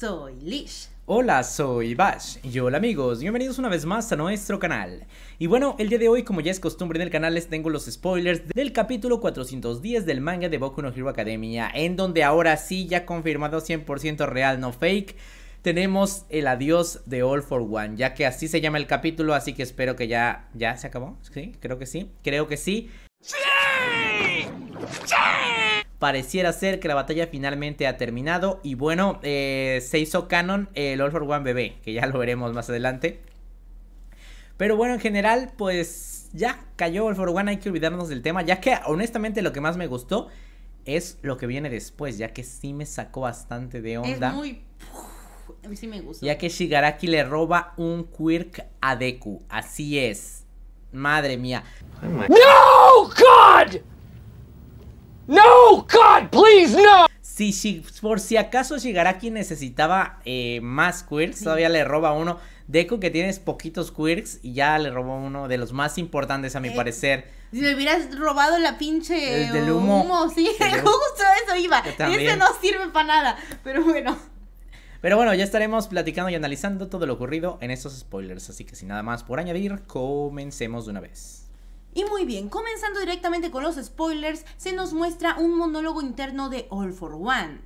soy Lish. Hola, soy Bash. Y hola amigos, bienvenidos una vez más a nuestro canal. Y bueno, el día de hoy, como ya es costumbre en el canal, les tengo los spoilers del capítulo 410 del manga de Boku no Hero Academia, en donde ahora sí, ya confirmado 100% real, no fake, tenemos el adiós de All for One, ya que así se llama el capítulo, así que espero que ya... ¿Ya se acabó? Sí, creo que sí, creo que sí. ¡Sí! ¡Sí! pareciera ser que la batalla finalmente ha terminado y bueno, eh, se hizo canon el All for One bebé, que ya lo veremos más adelante. Pero bueno, en general, pues ya cayó All for One, hay que olvidarnos del tema, ya que honestamente lo que más me gustó es lo que viene después, ya que sí me sacó bastante de onda. Es muy... A mí sí me gustó. Ya que Shigaraki le roba un quirk a Deku, así es. Madre mía. ¡No, God! No, God, please, no. Si, por si acaso llegará quien necesitaba eh, más quirks, todavía le roba uno. Deku que tienes poquitos quirks y ya le robó uno de los más importantes a mi eh, parecer. Si me hubieras robado la pinche el del humo, sí, justo eso iba. Ese no sirve para nada, pero bueno. Pero bueno, ya estaremos platicando y analizando todo lo ocurrido en estos spoilers, así que sin nada más por añadir, comencemos de una vez. Y muy bien, comenzando directamente con los spoilers, se nos muestra un monólogo interno de All for One,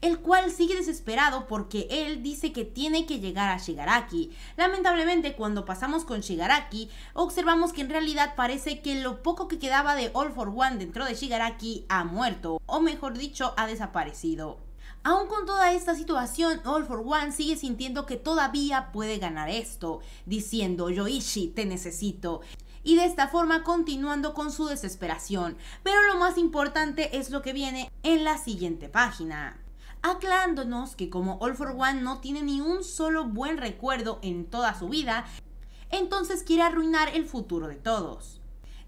el cual sigue desesperado porque él dice que tiene que llegar a Shigaraki. Lamentablemente, cuando pasamos con Shigaraki, observamos que en realidad parece que lo poco que quedaba de All for One dentro de Shigaraki ha muerto, o mejor dicho, ha desaparecido. Aún con toda esta situación, All for One sigue sintiendo que todavía puede ganar esto, diciendo, Yoishi, te necesito y de esta forma continuando con su desesperación. Pero lo más importante es lo que viene en la siguiente página aclarándonos que como All for One no tiene ni un solo buen recuerdo en toda su vida, entonces quiere arruinar el futuro de todos,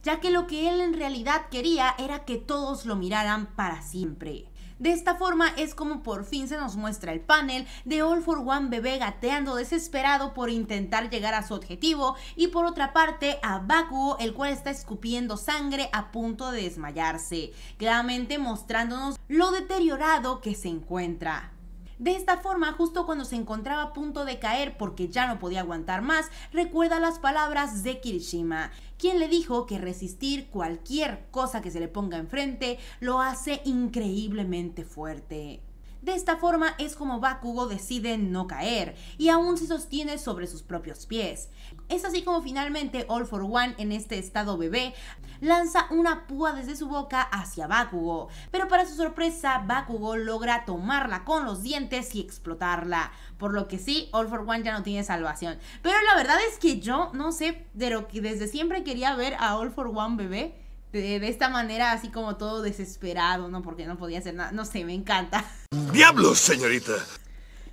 ya que lo que él en realidad quería era que todos lo miraran para siempre. De esta forma es como por fin se nos muestra el panel de All for One bebé gateando desesperado por intentar llegar a su objetivo y por otra parte a Baku, el cual está escupiendo sangre a punto de desmayarse, claramente mostrándonos lo deteriorado que se encuentra. De esta forma, justo cuando se encontraba a punto de caer porque ya no podía aguantar más, recuerda las palabras de Kirishima, quien le dijo que resistir cualquier cosa que se le ponga enfrente lo hace increíblemente fuerte. De esta forma es como Bakugo decide no caer y aún se sostiene sobre sus propios pies. Es así como finalmente All for One en este estado bebé lanza una púa desde su boca hacia Bakugo, pero para su sorpresa Bakugo logra tomarla con los dientes y explotarla, por lo que sí, All for One ya no tiene salvación. Pero la verdad es que yo no sé, de lo que desde siempre quería ver a All for One bebé de, esta manera, así como todo desesperado, ¿no? Porque no podía hacer nada. No sé, me encanta. ¡Diablos, señorita!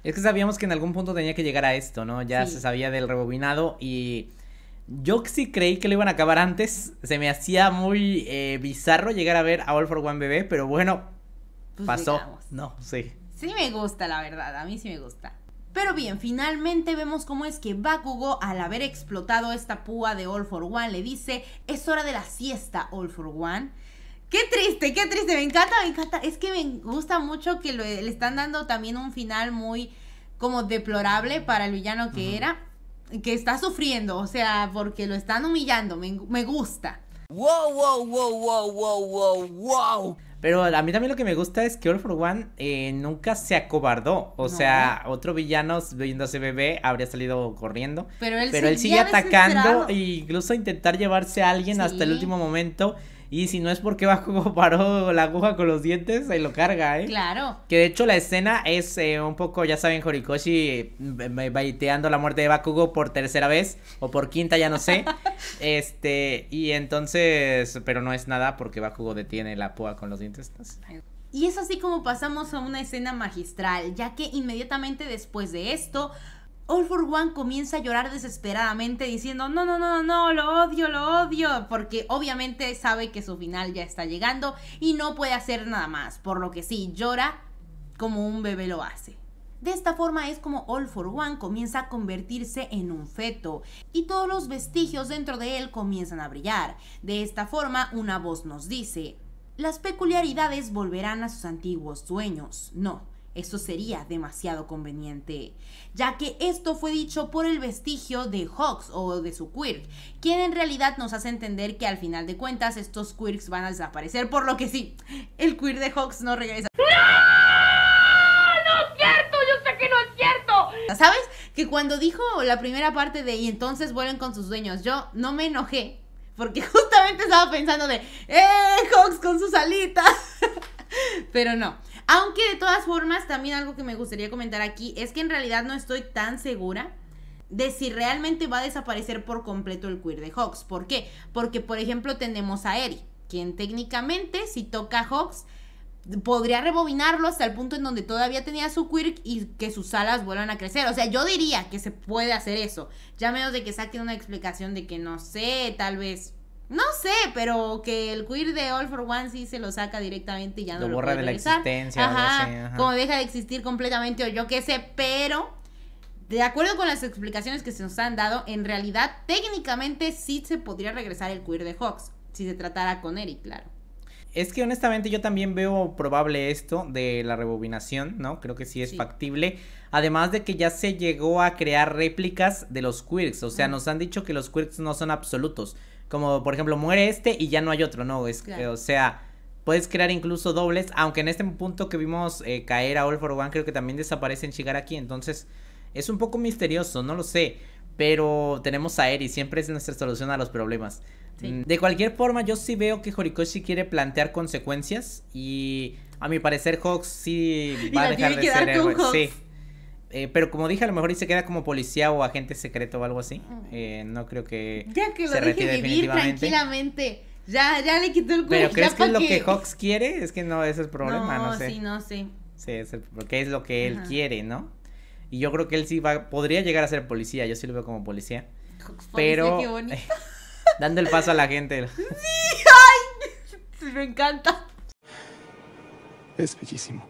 Es que sabíamos que en algún punto tenía que llegar a esto, ¿no? Ya se sabía del rebobinado y. Yo sí creí que lo iban a acabar antes. Se me hacía muy eh, bizarro llegar a ver a All for One Bebé, pero bueno, pues pasó. No, sí. Sí me gusta, la verdad. A mí sí me gusta. Pero bien, finalmente vemos cómo es que Bakugo, al haber explotado esta púa de All for One, le dice, es hora de la siesta, All for One. Qué triste, qué triste, me encanta, me encanta. Es que me gusta mucho que le, están dando también un final muy como deplorable para el villano que era, que está sufriendo, o sea, porque lo están humillando, me, me gusta. Wow, wow, wow, wow, wow, wow, wow. Pero a mí también lo que me gusta es que All for One eh, nunca se acobardó. O sea, otro villano ese bebé habría salido corriendo. Pero él, pero sigue atacando e incluso intentar llevarse a alguien hasta el último momento. Y si no es porque Bakugo paró la aguja con los dientes, ahí lo carga, ¿eh? Claro. Que de hecho la escena es eh, un poco, ya saben, Horikoshi mm, eh, baiteando la muerte de Bakugo por tercera vez o por quinta, ya no sé. este, y entonces, pero no es nada porque Bakugo detiene la púa con los dientes. Y es así como pasamos a una escena magistral, ya que inmediatamente después de esto, All for One comienza a llorar desesperadamente diciendo, no, no, no, no, lo odio, lo odio, porque obviamente sabe que su final ya está llegando y no puede hacer nada más, por lo que sí, llora como un bebé lo hace. De esta forma es como All for One comienza a convertirse en un feto y todos los vestigios dentro de él comienzan a brillar. De esta forma una voz nos dice, las peculiaridades volverán a sus antiguos sueños, No, eso sería demasiado conveniente, ya que esto fue dicho por el vestigio de Hawks o de su quirk, quien en realidad nos hace entender que al final de cuentas estos quirks van a desaparecer, por lo que sí, el quirk de Hawks no regresa. ¡No! ¡No es cierto! ¡Yo sé que no es cierto! ¿Sabes? Que cuando dijo la primera parte de y entonces vuelven con sus dueños, yo no me enojé, porque justamente estaba pensando de ¡Eh! Hawks con sus alitas. Pero no. Aunque de todas formas, también algo que me gustaría comentar aquí es que en realidad no estoy tan segura de si realmente va a desaparecer por completo el queer de Hawks. ¿Por qué? Porque, por ejemplo, tenemos a Eri, quien técnicamente, si toca a Hawks, podría rebobinarlo hasta el punto en donde todavía tenía su queer y que sus alas vuelvan a crecer. O sea, yo diría que se puede hacer eso. Ya menos de que saquen una explicación de que no sé, tal vez no sé, pero que el queer de All for One sí se lo saca directamente y ya lo no lo borra de la existencia. Ajá, como deja de existir completamente o yo qué sé, pero de acuerdo con las explicaciones que se nos han dado, en realidad técnicamente sí se podría regresar el queer de Hawks, si se tratara con Eric, claro. Es que honestamente yo también veo probable esto de la rebobinación, ¿no? Creo que sí es factible. Además de que ya se llegó a crear réplicas de los quirks, o sea, nos han dicho que los quirks no son absolutos. Como por ejemplo, muere este y ya no hay otro, ¿no? Es, O sea, puedes crear incluso dobles, aunque en este punto que vimos eh, caer a All for One creo que también desaparece en Shigaraki, entonces es un poco misterioso, no lo sé, pero tenemos a Eri, siempre es nuestra solución a los problemas. Mm, de cualquier forma, yo sí veo que Horikoshi quiere plantear consecuencias y a mi parecer Hawks sí va a dejar de ser Sí. Eh, pero como dije, a lo mejor y se queda como policía o agente secreto o algo así. Eh, no creo que. Ya que lo se deje vivir tranquilamente. Ya, ya le quitó el cuello. Pero ¿crees que es lo que Hawks quiere? Es que no, ese es el problema, no, no Sí, no sé. Sí, es el, porque es lo que él quiere, ¿no? Y yo creo que él sí va, podría llegar a ser policía, yo sí lo veo como policía. Hawks pero. qué bonito. dando el paso a la gente. Sí, ay, me encanta. Es bellísimo.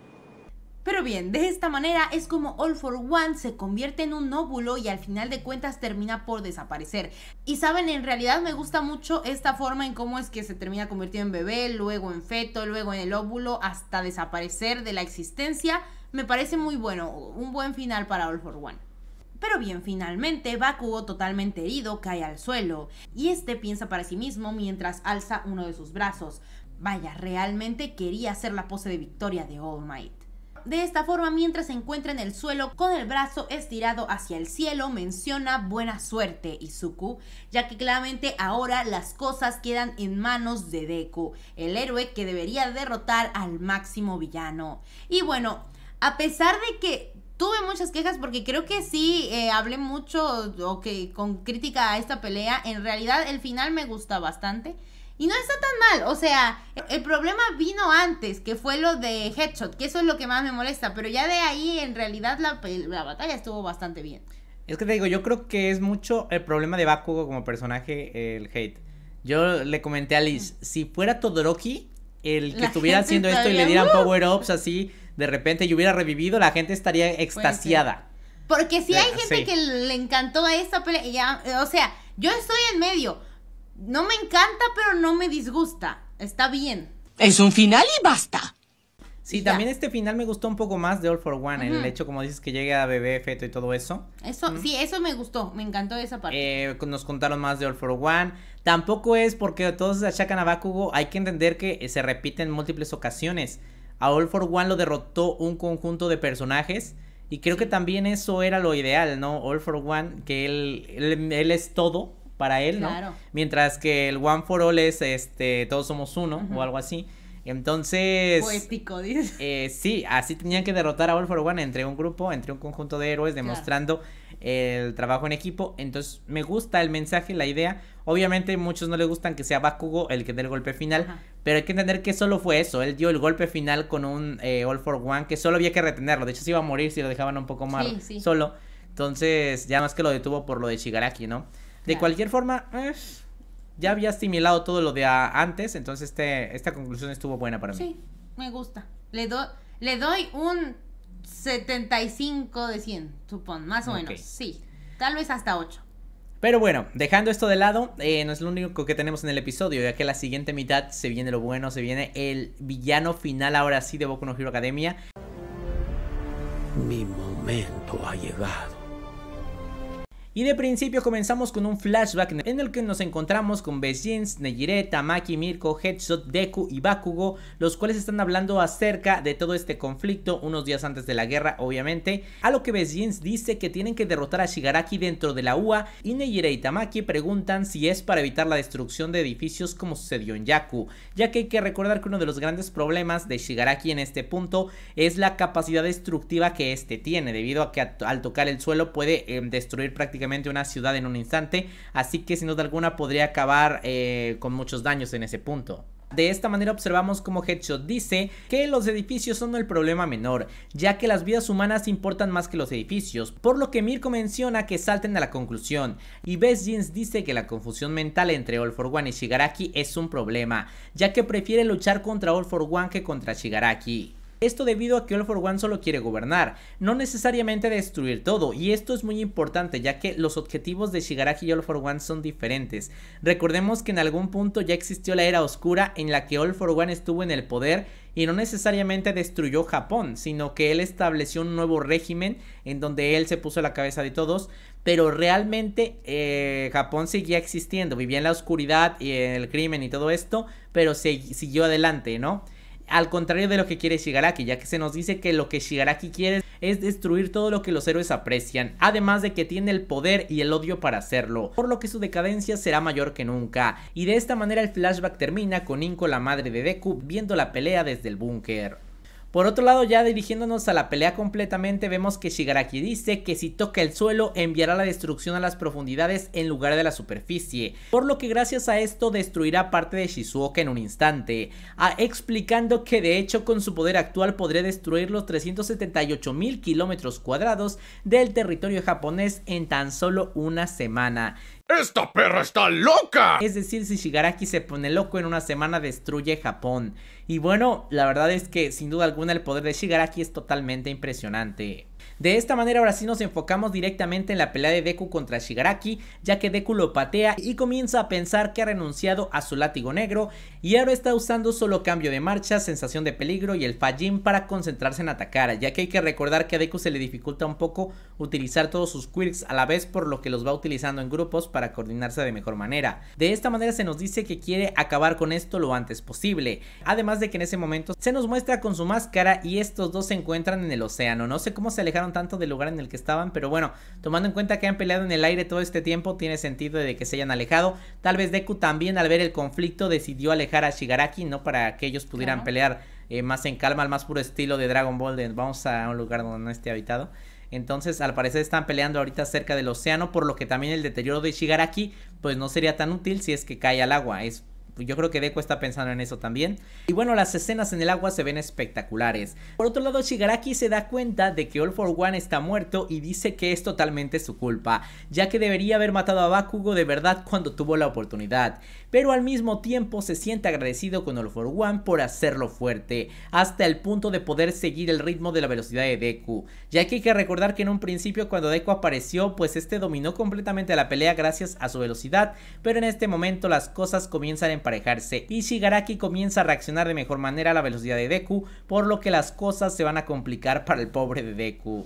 Pero bien, de esta manera es como All for One se convierte en un óvulo y al final de cuentas termina por desaparecer. Y saben, en realidad me gusta mucho esta forma en cómo es que se termina convirtiendo en bebé, luego en feto, luego en el óvulo, hasta desaparecer de la existencia. Me parece muy bueno, un buen final para All for One. Pero bien, finalmente Bakugo totalmente herido cae al suelo y este piensa para sí mismo mientras alza uno de sus brazos. Vaya, realmente quería hacer la pose de victoria de All Might. De esta forma, mientras se encuentra en el suelo con el brazo estirado hacia el cielo, menciona buena suerte Izuku, ya que claramente ahora las cosas quedan en manos de Deku, el héroe que debería derrotar al máximo villano. Y bueno, a pesar de que tuve muchas quejas porque creo que sí eh, hablé mucho o que con crítica a esta pelea. En realidad el final me gusta bastante. Y no está tan mal, o sea, el problema vino antes, que fue lo de Headshot, que eso es lo que más me molesta, pero ya de ahí en realidad la, batalla estuvo bastante bien. Es que te digo, yo creo que es mucho el problema de Bakugo como personaje, el hate. Yo le comenté a Liz, si fuera Todoroki el que estuviera haciendo esto y le dieran uh. power-ups así, de repente y hubiera revivido, la gente estaría extasiada. Porque si eh, hay gente que le encantó a esta pelea, o sea, yo estoy en medio. No me encanta, pero no me disgusta. Está bien. Es un final y basta. Sí, también este final me gustó un poco más de All for One, el hecho, como dices, que llegue a bebé, feto y todo eso. Eso, sí, eso me gustó, me encantó esa parte. Eh, nos contaron más de All for One. Tampoco es porque todos se achacan a Bakugo, hay que entender que eh, se repite en múltiples ocasiones. A All for One lo derrotó un conjunto de personajes y creo que también eso era lo ideal, ¿no? All for One, que él, él es todo para él, ¿no? Mientras que el One for All es este, todos somos uno o algo así. Entonces. Poético, dices. Eh, sí, así tenían que derrotar a All for One entre un grupo, entre un conjunto de héroes, demostrando el trabajo en equipo. Entonces, me gusta el mensaje, la idea. Obviamente, muchos no les gustan que sea Bakugo el que dé el golpe final, pero hay que entender que solo fue eso. Él dio el golpe final con un eh, All for One que solo había que retenerlo. De hecho, se iba a morir si lo dejaban un poco mal sí, solo. Entonces, ya más que lo detuvo por lo de Shigaraki, ¿no? De cualquier forma, eh, ya había estimulado todo lo de antes, entonces este, esta conclusión estuvo buena para mí. Sí, me gusta. Le, doy le doy un 75 de 100, supongo. más o menos. Sí, tal vez hasta 8. Pero bueno, dejando esto de lado, eh, no es lo único que tenemos en el episodio, ya que la siguiente mitad se viene lo bueno, se viene el villano final ahora sí de Boku no Hero Academia. Mi momento ha llegado. Y de principio comenzamos con un flashback en el que nos encontramos con Besjins, Nejire, Tamaki, Mirko, Headshot, Deku y Bakugo, los cuales están hablando acerca de todo este conflicto unos días antes de la guerra, obviamente, a lo que Besjins dice que tienen que derrotar a Shigaraki dentro de la UA y Nejire y Tamaki preguntan si es para evitar la destrucción de edificios como sucedió en Yaku, ya que hay que recordar que uno de los grandes problemas de Shigaraki en este punto es la capacidad destructiva que este tiene, debido a que al tocar el suelo puede em, destruir prácticamente una ciudad en un instante, así que sin duda alguna podría acabar eh, con muchos daños en ese punto. De esta manera observamos como Headshot dice que los edificios son el problema menor, ya que las vidas humanas importan más que los edificios, por lo que Mirko menciona que salten a la conclusión, y Best Jeans dice que la confusión mental entre All for One y Shigaraki es un problema, ya que prefiere luchar contra All for One que contra Shigaraki. Esto debido a que All for One solo quiere gobernar, no necesariamente destruir todo, y esto es muy importante ya que los objetivos de Shigaraki y All for One son diferentes. Recordemos que en algún punto ya existió la era oscura en la que All for One estuvo en el poder y no necesariamente destruyó Japón, sino que él estableció un nuevo régimen en donde él se puso la cabeza de todos, pero realmente eh, Japón seguía existiendo, vivía en la oscuridad y el crimen y todo esto, pero se siguió adelante, ¿no? Al contrario de lo que quiere Shigaraki, ya que se nos dice que lo que Shigaraki quiere es destruir todo lo que los héroes aprecian, además de que tiene el poder y el odio para hacerlo, por lo que su decadencia será mayor que nunca. Y de esta manera el flashback termina con Inko, la madre de Deku, viendo la pelea desde el búnker. Por otro lado, ya dirigiéndonos a la pelea completamente, vemos que Shigaraki dice que si toca el suelo enviará la destrucción a las profundidades en lugar de la superficie, por lo que gracias a esto destruirá parte de Shizuoka en un instante, a explicando que de hecho con su poder actual podría destruir los 378 mil kilómetros cuadrados del territorio japonés en tan solo una semana. ¡Esta perra está loca! Es decir, si Shigaraki se pone loco en una semana destruye Japón. Y bueno, la verdad es que sin duda alguna el poder de Shigaraki es totalmente impresionante. De esta manera ahora sí nos enfocamos directamente en la pelea de Deku contra Shigaraki, ya que Deku lo patea y comienza a pensar que ha renunciado a su látigo negro y ahora está usando solo cambio de marcha, sensación de peligro y el Fajin para concentrarse en atacar, ya que hay que recordar que a Deku se le dificulta un poco utilizar todos sus quirks a la vez por lo que los va utilizando en grupos para coordinarse de mejor manera. De esta manera se nos dice que quiere acabar con esto lo antes posible, además de que en ese momento se nos muestra con su máscara y estos dos se encuentran en el océano, no sé cómo se alejaron tanto del lugar en el que estaban, pero bueno, tomando en cuenta que han peleado en el aire todo este tiempo, tiene sentido de que se hayan alejado, tal vez Deku también al ver el conflicto decidió alejar a Shigaraki, ¿no? Para que ellos pudieran pelear eh, más en calma, al más puro estilo de Dragon Ball, vamos a un lugar donde no esté habitado. Entonces, al parecer están peleando ahorita cerca del océano, por lo que también el deterioro de Shigaraki, pues no sería tan útil si es que cae al agua. Es yo creo que Deku está pensando en eso también. Y bueno, las escenas en el agua se ven espectaculares. Por otro lado, Shigaraki se da cuenta de que All for One está muerto y dice que es totalmente su culpa, ya que debería haber matado a Bakugo de verdad cuando tuvo la oportunidad pero al mismo tiempo se siente agradecido con All For One por hacerlo fuerte, hasta el punto de poder seguir el ritmo de la velocidad de Deku, ya que hay que recordar que en un principio cuando Deku apareció, pues este dominó completamente la pelea gracias a su velocidad, pero en este momento las cosas comienzan a emparejarse y Shigaraki comienza a reaccionar de mejor manera a la velocidad de Deku, por lo que las cosas se van a complicar para el pobre de Deku.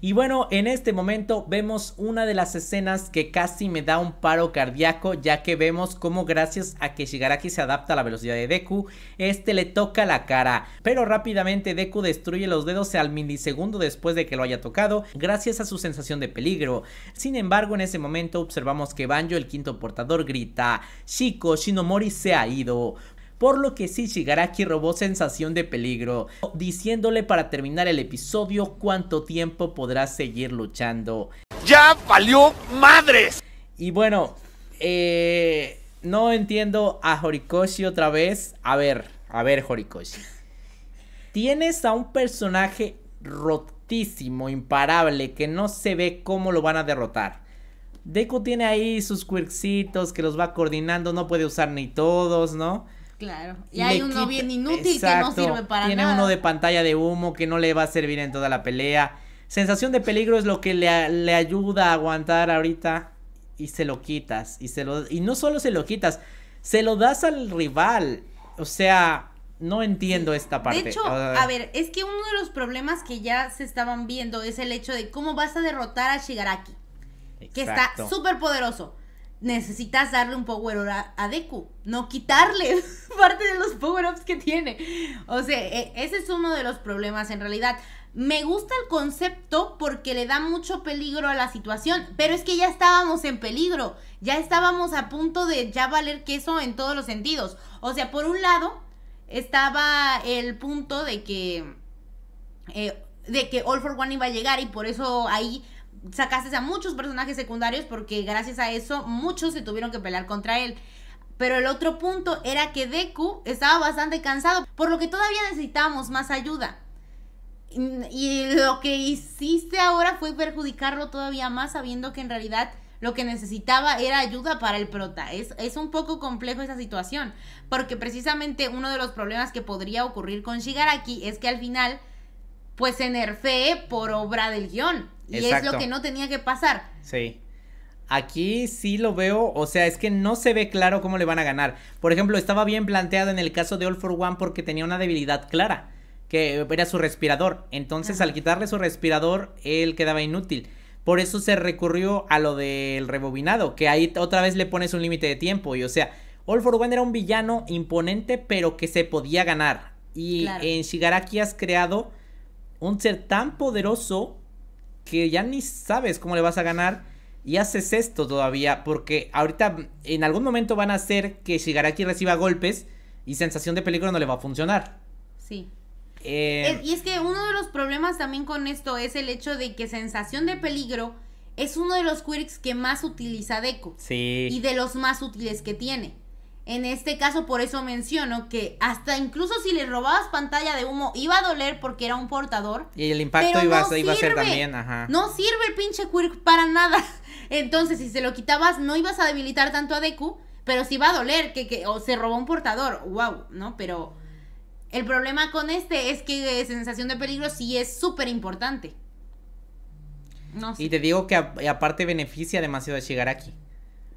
Y bueno, en este momento vemos una de las escenas que casi me da un paro cardíaco, ya que vemos cómo gracias a que Shigaraki se adapta a la velocidad de Deku, este le toca la cara. Pero rápidamente Deku destruye los dedos al milisegundo después de que lo haya tocado, gracias a su sensación de peligro. Sin embargo, en ese momento observamos que Banjo, el quinto portador, grita, Shiko Shinomori se ha ido por lo que sí Shigaraki robó sensación de peligro, diciéndole para terminar el episodio cuánto tiempo podrá seguir luchando. ¡Ya valió madres! Y bueno, eh, no entiendo a Horikoshi otra vez. A ver, a ver Horikoshi. Tienes a un personaje rotísimo, imparable, que no se ve cómo lo van a derrotar. Deku tiene ahí sus quirksitos que los va coordinando, no puede usar ni todos, ¿no? Claro. Y, hay uno bien inútil que no sirve para nada. Tiene uno de pantalla de humo que no le va a servir en toda la pelea. Sensación de peligro es lo que le, ayuda a aguantar ahorita y se lo quitas. Y, se y no solo se lo quitas, se lo das al rival. O sea, no entiendo esta parte. De hecho, a ver, es que uno de los problemas que ya se estaban viendo es el hecho de cómo vas a derrotar a Shigaraki, que está súper poderoso necesitas darle un power up a, a, Deku, no quitarle parte de los power-ups que tiene. O sea, e, ese es uno de los problemas en realidad. Me gusta el concepto porque le da mucho peligro a la situación, pero es que ya estábamos en peligro, ya estábamos a punto de ya valer queso en todos los sentidos. O sea, por un lado estaba el punto de que... Eh, de que All for One iba a llegar y por eso ahí sacaste a muchos personajes secundarios porque gracias a eso muchos se tuvieron que pelear contra él. Pero el otro punto era que Deku estaba bastante cansado, por lo que todavía necesitábamos más ayuda. Y lo que hiciste ahora fue perjudicarlo todavía más sabiendo que en realidad lo que necesitaba era ayuda para el prota. Es, es un poco complejo esa situación, porque precisamente uno de los problemas que podría ocurrir con Shigaraki es que al final pues se nerfee por obra del guión. Y es lo que no tenía que pasar. Sí. Aquí sí lo veo, o sea, es que no se ve claro cómo le van a ganar. Por ejemplo, estaba bien planteado en el caso de All for One porque tenía una debilidad clara, que era su respirador. Entonces, al quitarle su respirador, él quedaba inútil. Por eso se recurrió a lo del rebobinado, que ahí otra vez le pones un límite de tiempo. Y o sea, All for One era un villano imponente, pero que se podía ganar. Y en Shigaraki has creado un ser tan poderoso que ya ni sabes cómo le vas a ganar. Y haces esto todavía, porque ahorita en algún momento van a hacer que Shigaraki reciba golpes y sensación de peligro no le va a funcionar. Sí. Eh, y es que uno de los problemas también con esto es el hecho de que sensación de peligro es uno de los quirks que más utiliza Deku Sí. Y de los más útiles que tiene. En este caso, por eso menciono que hasta incluso si le robabas pantalla de humo, iba a doler porque era un portador. Y el impacto iba, a, ser también, ajá. No sirve el pinche quirk para nada. Entonces, si se lo quitabas, no ibas a debilitar tanto a Deku, pero sí va a doler que, se robó un portador. Wow, ¿no? Pero el problema con este es que sensación de peligro sí es súper importante. No sé. Y te digo que aparte beneficia demasiado llegar Shigaraki.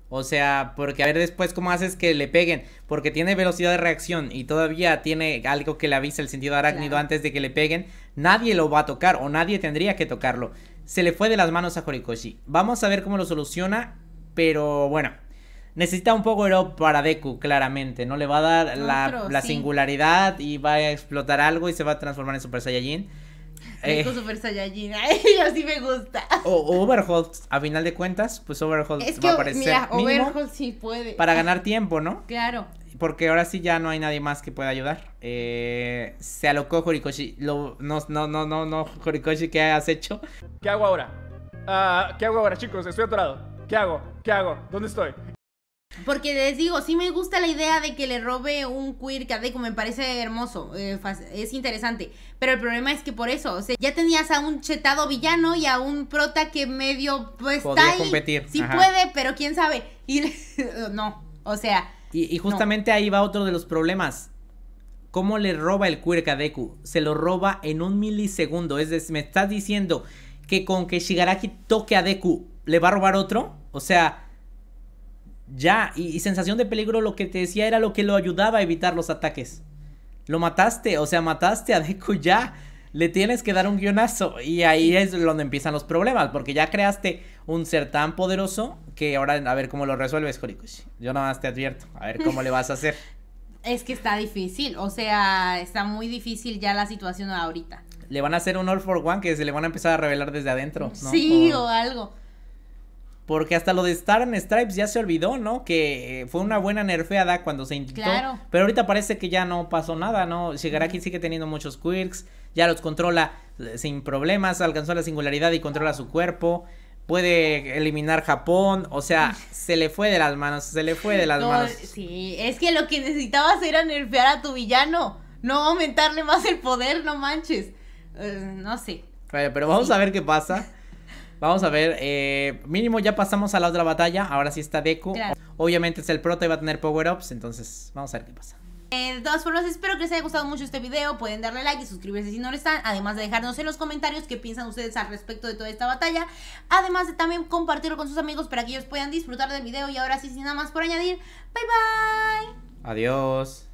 O sea, porque a ver después cómo haces que le peguen, porque tiene velocidad de reacción y todavía tiene algo que le avisa el sentido arácnido antes de que le peguen, nadie lo va a tocar o nadie tendría que tocarlo. Se le fue de las manos a Horikoshi. Vamos a ver cómo lo soluciona, pero bueno, necesita un poco de up para Deku, claramente. No le va a dar la, singularidad y va a explotar algo y se va a transformar en Super Saiyajin. Es eh. con Super Saiyajin. así así me gusta. O, Overhaul, a final de cuentas, pues Overhaul va a aparecer. Mira, Overhaul sí puede. Para ganar tiempo, ¿no? Claro. Porque ahora sí ya no hay nadie más que pueda ayudar. Eh, se alocó Horikoshi. Lo, no, no, no, no, no, Horikoshi, ¿qué has hecho? ¿Qué hago ahora? Ah, ¿Qué hago ahora, chicos? Estoy atorado. ¿Qué hago? ¿Qué hago? ¿Dónde estoy? Porque les digo, sí me gusta la idea de que le robe un queer Deku, me parece hermoso, eh, es interesante. Pero el problema es que por eso, o sea, ya tenías a un chetado villano y a un prota que medio pues está competir. Sí puede, pero quién sabe. Y no, o sea. Y, justamente ahí va otro de los problemas. ¿Cómo le roba el queer Deku? Se lo roba en un milisegundo. Es decir, me estás diciendo que con que Shigaraki toque a Deku, ¿le va a robar otro? O sea, ya, y, sensación de peligro lo que te decía era lo que lo ayudaba a evitar los ataques. Lo mataste, o sea, mataste a Deku ya. Le tienes que dar un guionazo. Y ahí es donde empiezan los problemas. Porque ya creaste un ser tan poderoso que ahora a ver cómo lo resuelves, Horikoshi. Yo nada más te advierto. A ver cómo le vas a hacer. Es que está difícil. O sea, está muy difícil ya la situación ahorita. Le van a hacer un All for One que se le van a empezar a revelar desde adentro, ¿no? Sí, o algo. Porque hasta lo de Star and Stripes ya se olvidó, ¿no? Que eh, fue una buena nerfeada cuando se intentó. Claro. Pero ahorita parece que ya no pasó nada, ¿no? Shigaraki sigue teniendo muchos quirks, ya los controla eh, sin problemas, alcanzó la singularidad y controla su cuerpo puede eliminar Japón, o sea, se le fue de las manos, se le fue de las manos. Sí, es que lo que necesitabas era nerfear a tu villano, no aumentarle más el poder, no manches. Eh, no sé. Pero, vamos a ver qué pasa. Vamos a ver, eh, mínimo ya pasamos a la otra batalla, ahora sí está Deku. Obviamente es el prota y va a tener power-ups, entonces vamos a ver qué pasa. Eh, de todas formas, espero que les haya gustado mucho este video. Pueden darle like y suscribirse si no lo están. Además de dejarnos en los comentarios qué piensan ustedes al respecto de toda esta batalla. Además de también compartirlo con sus amigos para que ellos puedan disfrutar del video. Y ahora sí, sin nada más por añadir, bye bye. Adiós.